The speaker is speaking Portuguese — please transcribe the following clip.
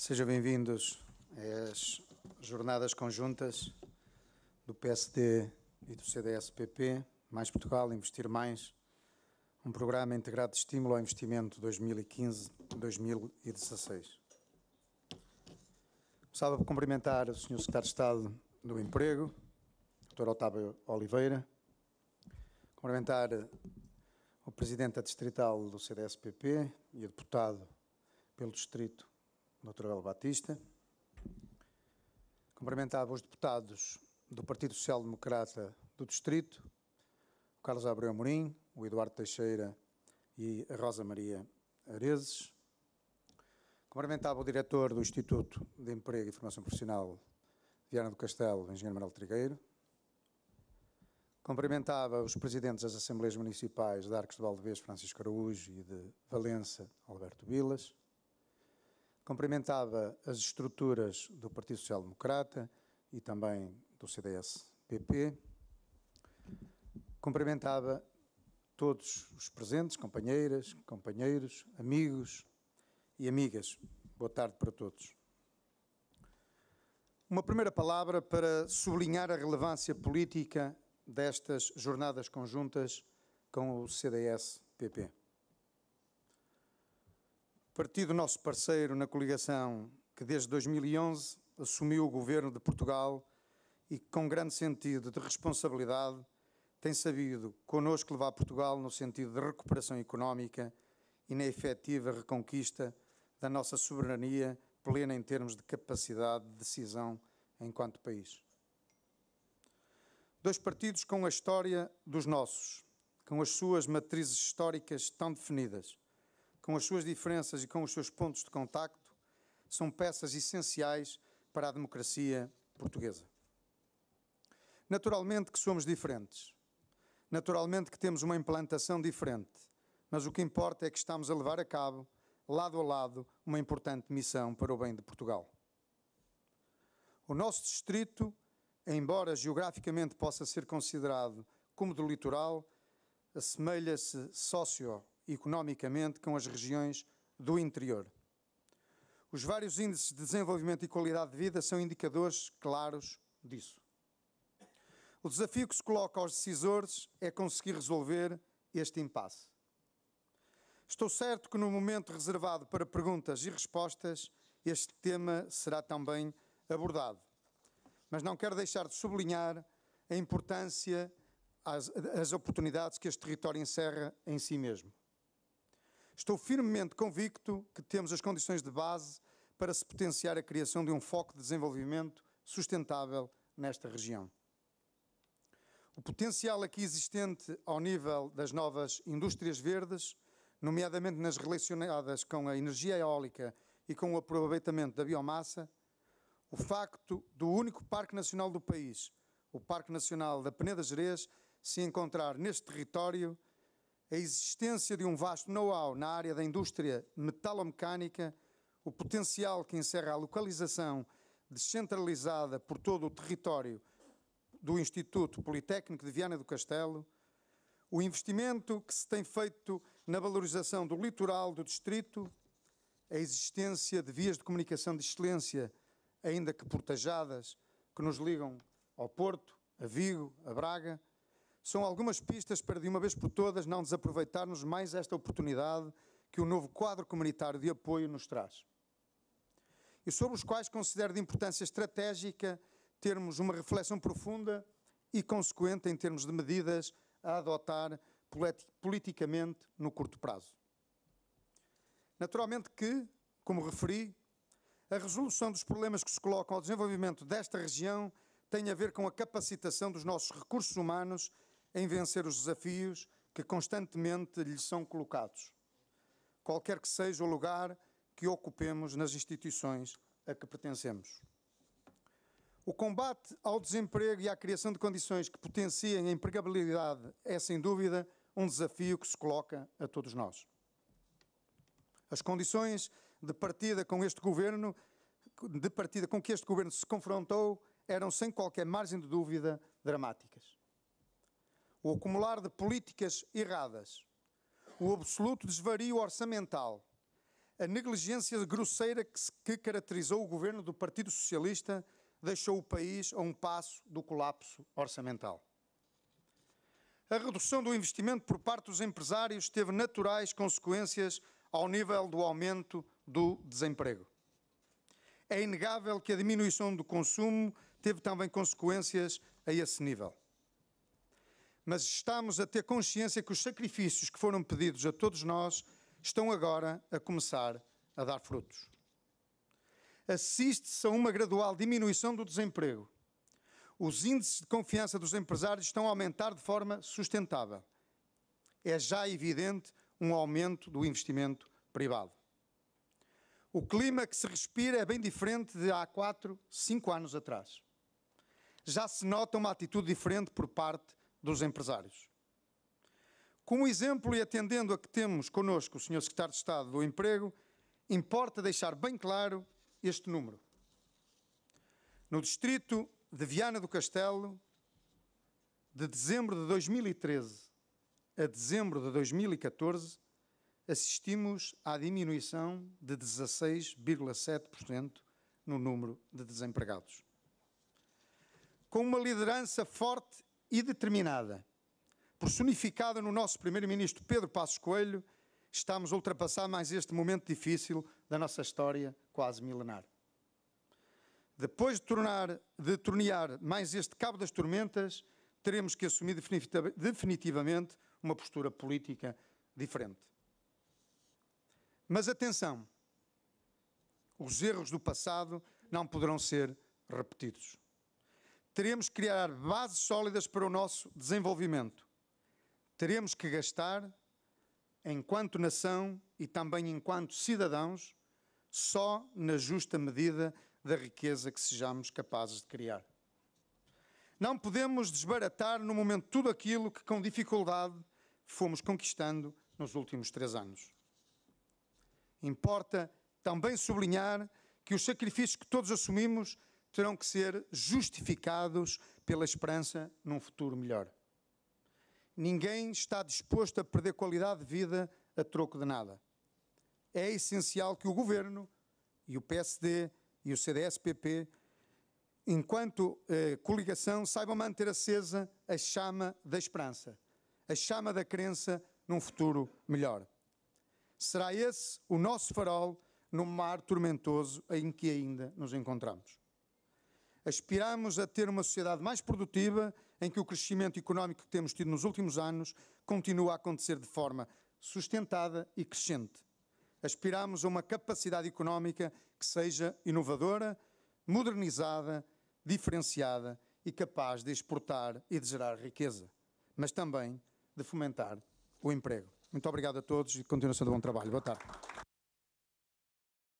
Sejam bem-vindos às jornadas conjuntas do PSD e do CDS-PP, Mais Portugal, Investir Mais, um programa integrado de estímulo ao investimento 2015-2016. Começava por cumprimentar o Sr. Secretário de Estado do Emprego, Dr. Otávio Oliveira, cumprimentar o Presidente da Distrital do CDS-PP e o deputado pelo Distrito Dr. Abel Batista. Cumprimentava os deputados do Partido Social Democrata do Distrito, o Carlos Abreu Morim, o Eduardo Teixeira e a Rosa Maria Arezes. Cumprimentava o diretor do Instituto de Emprego e Formação Profissional, Viana do Castelo, engenheiro Manuel Trigueiro. Cumprimentava os presidentes das Assembleias Municipais de Arcos de Valdevez, Francisco Araújo, e de Valença, Alberto Vilas. Cumprimentava as estruturas do Partido Social Democrata e também do CDS-PP. Cumprimentava todos os presentes, companheiras, companheiros, amigos e amigas. Boa tarde para todos. Uma primeira palavra para sublinhar a relevância política destas jornadas conjuntas com o CDS-PP partido nosso parceiro na coligação que desde 2011 assumiu o governo de Portugal e que, com grande sentido de responsabilidade, tem sabido conosco levar Portugal no sentido de recuperação económica e na efetiva reconquista da nossa soberania plena em termos de capacidade de decisão enquanto país. Dois partidos com a história dos nossos, com as suas matrizes históricas tão definidas com as suas diferenças e com os seus pontos de contacto, são peças essenciais para a democracia portuguesa. Naturalmente que somos diferentes. Naturalmente que temos uma implantação diferente. Mas o que importa é que estamos a levar a cabo, lado a lado, uma importante missão para o bem de Portugal. O nosso distrito, embora geograficamente possa ser considerado como do litoral, assemelha-se socio economicamente com as regiões do interior. Os vários índices de desenvolvimento e qualidade de vida são indicadores claros disso. O desafio que se coloca aos decisores é conseguir resolver este impasse. Estou certo que no momento reservado para perguntas e respostas, este tema será também abordado. Mas não quero deixar de sublinhar a importância, as, as oportunidades que este território encerra em si mesmo. Estou firmemente convicto que temos as condições de base para se potenciar a criação de um foco de desenvolvimento sustentável nesta região. O potencial aqui existente ao nível das novas indústrias verdes, nomeadamente nas relacionadas com a energia eólica e com o aproveitamento da biomassa, o facto do único Parque Nacional do país, o Parque Nacional da Peneda Gerês, se encontrar neste território a existência de um vasto know-how na área da indústria metalomecânica, o potencial que encerra a localização descentralizada por todo o território do Instituto Politécnico de Viana do Castelo, o investimento que se tem feito na valorização do litoral do distrito, a existência de vias de comunicação de excelência, ainda que portajadas, que nos ligam ao Porto, a Vigo, a Braga, são algumas pistas para, de uma vez por todas, não desaproveitarmos mais esta oportunidade que o novo quadro comunitário de apoio nos traz. E sobre os quais considero de importância estratégica termos uma reflexão profunda e consequente em termos de medidas a adotar politicamente no curto prazo. Naturalmente que, como referi, a resolução dos problemas que se colocam ao desenvolvimento desta região tem a ver com a capacitação dos nossos recursos humanos em vencer os desafios que constantemente lhes são colocados, qualquer que seja o lugar que ocupemos nas instituições a que pertencemos. O combate ao desemprego e à criação de condições que potenciem a empregabilidade é, sem dúvida, um desafio que se coloca a todos nós. As condições de partida com este governo, de partida com que este governo se confrontou, eram sem qualquer margem de dúvida dramáticas o acumular de políticas erradas, o absoluto desvario orçamental, a negligência grosseira que, que caracterizou o governo do Partido Socialista deixou o país a um passo do colapso orçamental. A redução do investimento por parte dos empresários teve naturais consequências ao nível do aumento do desemprego. É inegável que a diminuição do consumo teve também consequências a esse nível mas estamos a ter consciência que os sacrifícios que foram pedidos a todos nós estão agora a começar a dar frutos. Assiste-se a uma gradual diminuição do desemprego. Os índices de confiança dos empresários estão a aumentar de forma sustentável. É já evidente um aumento do investimento privado. O clima que se respira é bem diferente de há 4, 5 anos atrás. Já se nota uma atitude diferente por parte dos empresários. Como exemplo e atendendo a que temos connosco o Sr. Secretário de Estado do Emprego, importa deixar bem claro este número. No distrito de Viana do Castelo, de dezembro de 2013 a dezembro de 2014, assistimos à diminuição de 16,7% no número de desempregados. Com uma liderança forte e determinada, personificada no nosso Primeiro-Ministro Pedro Passos Coelho, estamos a ultrapassar mais este momento difícil da nossa história quase milenar. Depois de, tornar, de tornear mais este cabo das tormentas, teremos que assumir definitivamente uma postura política diferente. Mas atenção, os erros do passado não poderão ser repetidos teremos que criar bases sólidas para o nosso desenvolvimento. Teremos que gastar, enquanto nação e também enquanto cidadãos, só na justa medida da riqueza que sejamos capazes de criar. Não podemos desbaratar no momento tudo aquilo que com dificuldade fomos conquistando nos últimos três anos. Importa também sublinhar que os sacrifícios que todos assumimos terão que ser justificados pela esperança num futuro melhor. Ninguém está disposto a perder qualidade de vida a troco de nada. É essencial que o governo e o PSD e o CDS-PP, enquanto eh, coligação, saibam manter acesa a chama da esperança, a chama da crença num futuro melhor. Será esse o nosso farol no mar tormentoso em que ainda nos encontramos. Aspiramos a ter uma sociedade mais produtiva, em que o crescimento económico que temos tido nos últimos anos continue a acontecer de forma sustentada e crescente. Aspiramos a uma capacidade económica que seja inovadora, modernizada, diferenciada e capaz de exportar e de gerar riqueza, mas também de fomentar o emprego. Muito obrigado a todos e continuação de bom trabalho. Boa tarde.